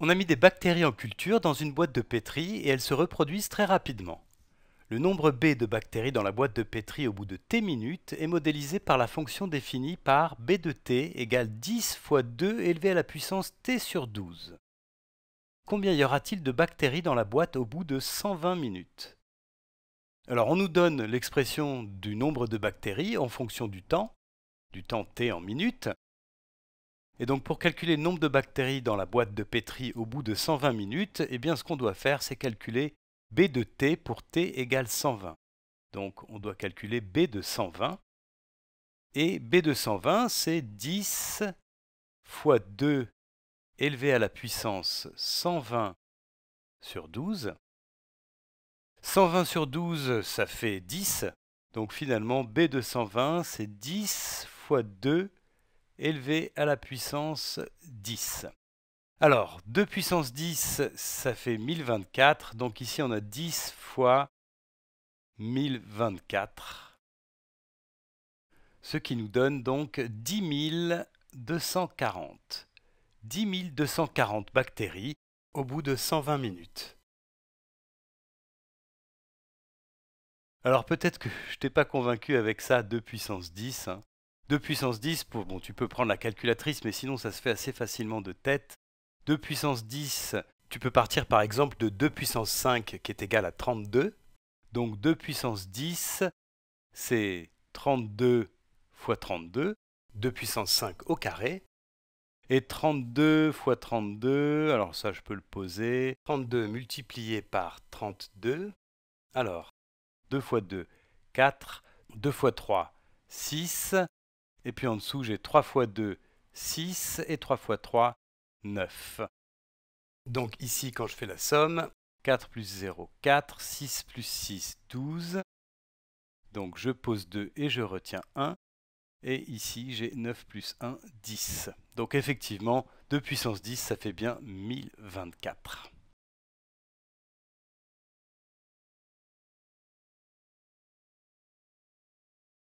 On a mis des bactéries en culture dans une boîte de pétri et elles se reproduisent très rapidement. Le nombre B de bactéries dans la boîte de pétri au bout de t minutes est modélisé par la fonction définie par B de t égale 10 fois 2 élevé à la puissance t sur 12. Combien y aura-t-il de bactéries dans la boîte au bout de 120 minutes Alors on nous donne l'expression du nombre de bactéries en fonction du temps, du temps t en minutes, et donc pour calculer le nombre de bactéries dans la boîte de pétri au bout de 120 minutes, eh bien ce qu'on doit faire, c'est calculer B de t pour t égale 120. Donc on doit calculer B de 120. Et B de 120, c'est 10 fois 2 élevé à la puissance 120 sur 12. 120 sur 12, ça fait 10. Donc finalement, B de 120, c'est 10 fois 2 élevé à la puissance 10. Alors, 2 puissance 10, ça fait 1024. Donc ici, on a 10 fois 1024. Ce qui nous donne donc 10 240. 10 240 bactéries au bout de 120 minutes. Alors peut-être que je t'ai pas convaincu avec ça 2 puissance 10. 2 puissance 10, pour, bon, tu peux prendre la calculatrice, mais sinon ça se fait assez facilement de tête. 2 puissance 10, tu peux partir par exemple de 2 puissance 5 qui est égal à 32. Donc 2 puissance 10, c'est 32 fois 32, 2 puissance 5 au carré. Et 32 fois 32, alors ça je peux le poser, 32 multiplié par 32, alors 2 fois 2, 4, 2 fois 3, 6, et puis en dessous, j'ai 3 fois 2, 6 et 3 fois 3, 9. Donc ici, quand je fais la somme, 4 plus 0, 4, 6 plus 6, 12. Donc je pose 2 et je retiens 1. Et ici, j'ai 9 plus 1, 10. Donc effectivement, 2 puissance 10, ça fait bien 1024.